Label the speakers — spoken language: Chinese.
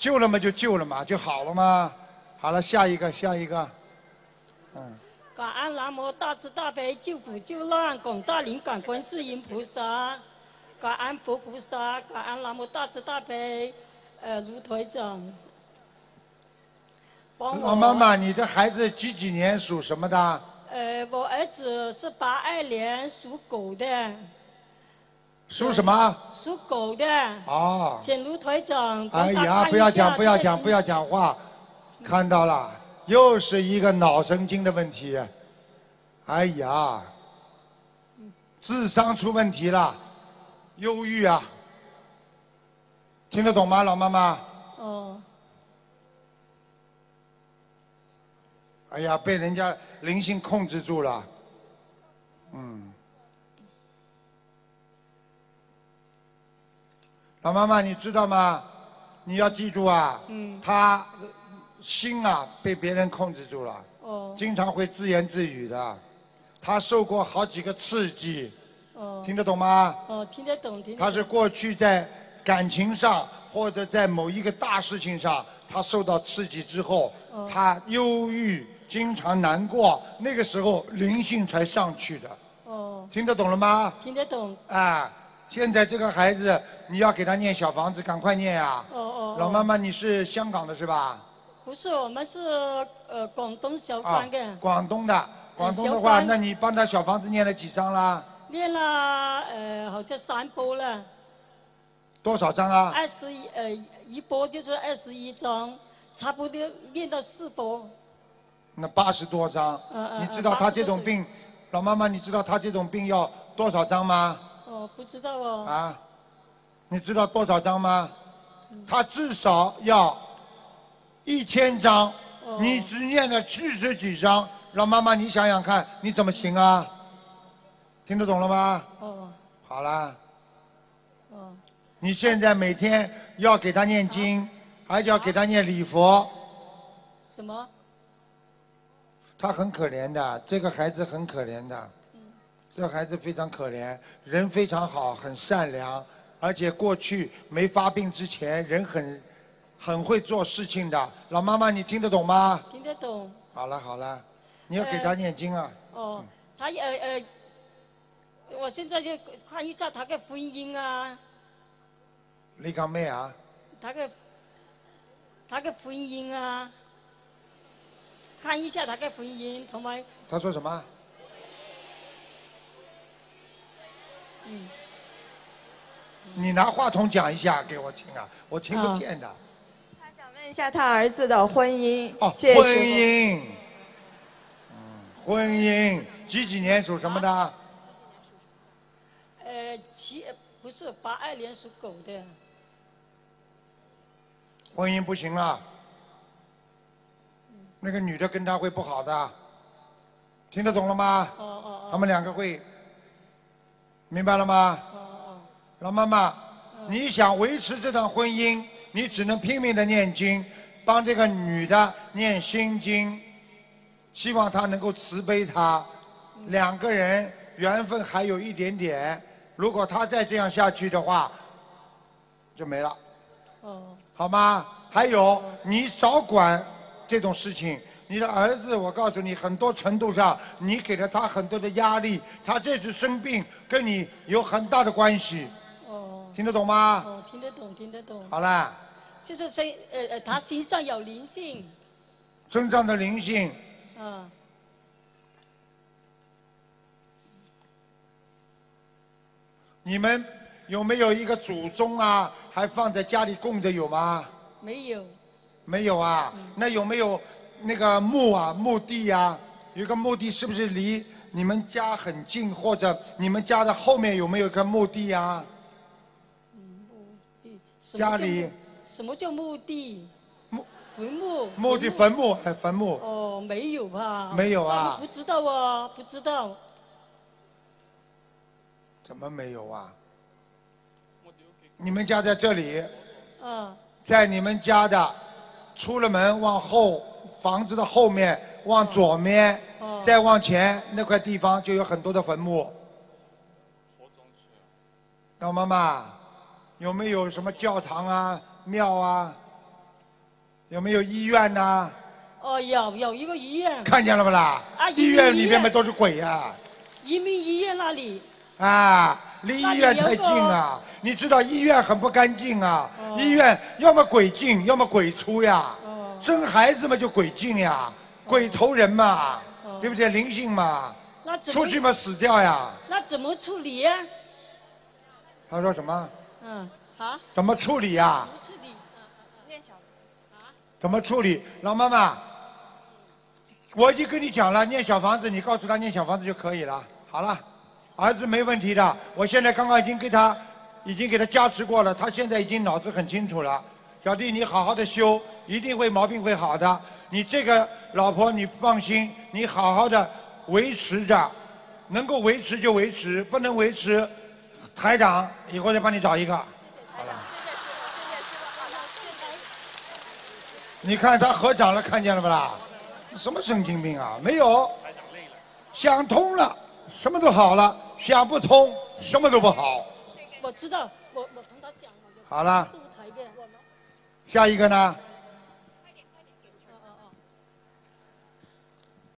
Speaker 1: 救了嘛就救了嘛，就好了吗？好了，下一个，下一个，嗯。
Speaker 2: 感恩南无大慈大悲救苦救难广大灵感观世音菩萨，感恩佛菩萨，感恩南无大慈大悲，呃，卢来长。帮妈妈，
Speaker 1: 你的孩子几几年属什么的？
Speaker 2: 呃，我儿子是八二年属狗的。
Speaker 1: 属什么？
Speaker 2: 属狗的。哦。前路台长。哎呀！不要讲，不要讲，不要
Speaker 1: 讲话。看到了，又是一个脑神经的问题。哎呀，智商出问题了，忧郁啊。听得懂吗，老妈妈？哦。哎呀，被人家灵性控制住了。老妈妈，你知道吗？你要记住啊，他心啊被别人控制住了，经常会自言自语的。他受过好几个刺激，听得懂吗？
Speaker 2: 哦，听得懂，听得懂。他是
Speaker 1: 过去在感情上或者在某一个大事情上，他受到刺激之后，他忧郁，经常难过。那个时候灵性才上去的。
Speaker 2: 哦，听得懂了吗？听得懂。
Speaker 1: 哎。现在这个孩子，你要给他念小房子，赶快念啊！哦
Speaker 2: 哦，老妈妈，
Speaker 1: 你是香港的是吧？
Speaker 2: 不是，我们是呃广东韶关的。
Speaker 1: 广东的，广东的话，那你帮他小房子念了几张啦？
Speaker 2: 念了呃，好像三波了。
Speaker 1: 多少张啊？二
Speaker 2: 十一呃，一波就是二十一张，差不多念到四波。
Speaker 1: 那八十多张，你知道他这种病，老妈妈，你知道他这种病要多少张吗？
Speaker 2: 哦，不知道哦。
Speaker 1: 啊，你知道多少张吗？他至少要一千张。哦。你只念了七十几张，让妈妈你想想看，你怎么行啊？听得懂了吗？哦。好啦。哦。你现在每天要给他念经，还要给他念礼佛。什么？他很可怜的，这个孩子很可怜的。这孩子非常可怜，人非常好，很善良，而且过去没发病之前人很很会做事情的。老妈妈，你听得懂吗？听得懂。好了好了，你要给他念经啊。
Speaker 2: 哦，他呃呃，我现在就看一下他的婚姻啊。
Speaker 1: 你讲咩啊？
Speaker 2: 他的他的婚姻啊，看一下他的婚姻，同埋。
Speaker 1: 他说什么？你拿话筒讲一下给我听啊，我听不见的。
Speaker 2: 他想问一下他儿子的婚姻哦，婚姻，
Speaker 1: 嗯，婚姻几几年属什么的？
Speaker 2: 呃，七不是八二年属狗的。
Speaker 1: 婚姻不行了，那个女的跟他会不好的，听得懂了吗？哦哦哦，他们两个会。明白了吗？老妈妈，你想维持这段婚姻，你只能拼命的念经，帮这个女的念心经，希望她能够慈悲她。两个人缘分还有一点点，如果她再这样下去的话，就没了。好吗？还有，你少管这种事情。你的儿子，我告诉你，很多程度上，你给了他很多的压力，他这次生病跟你有很大的关系。
Speaker 2: 哦。听得懂吗？听得懂，听得懂。好了。就是身，呃呃，他身上有灵性。
Speaker 1: 真正的灵性。嗯。你们有没有一个祖宗啊？还放在家里供着有吗？没有。没有啊？那有没有？那个墓啊，墓地呀，有个墓地，是不是离你们家很近，或者你们家的后面有没有个墓地呀？
Speaker 2: 墓地。家里。什么叫墓地？墓。坟墓。墓地坟墓还坟墓。哦，没有吧？没有啊。不知道啊，不知道。
Speaker 1: 怎么没有啊？你们家在这里。嗯。在你们家的，出了门往后。房子的后面往左面，再往前那块地方就有很多的坟墓。老妈妈，有没有什么教堂啊、庙啊？有没有医院呐？
Speaker 2: 哦，有有一个医院。看见了不
Speaker 1: 啦？啊，医院里面嘛都是鬼呀。
Speaker 2: 移民医院那里。
Speaker 1: 啊，离医院太近啊！你知道医院很不干净啊！医院要么鬼进要么鬼出呀。生孩子嘛就鬼进呀，鬼投人嘛，对不对？灵性嘛，出去嘛死掉呀。
Speaker 2: 那怎么处理呀？他说什么？嗯啊？
Speaker 1: 怎么处理呀？
Speaker 2: 处理，念小
Speaker 1: 房啊？怎么处理？老妈妈，我已经跟你讲了，念小房子，你告诉他念小房子就可以了。好了，儿子没问题的。我现在刚刚已经给他，已经给他加持过了，他现在已经脑子很清楚了。小弟，你好好的修，一定会毛病会好的。你这个老婆，你放心，你好好的维持着，能够维持就维持，不能维持，台长以后再帮你找一个。谢谢台长。你看他合掌了，看见了不啦？什么神经病啊？没有，想通了，什么都好了；想不通，什么都不好。
Speaker 2: 我知道，我我同他
Speaker 1: 讲。好了。下一个呢？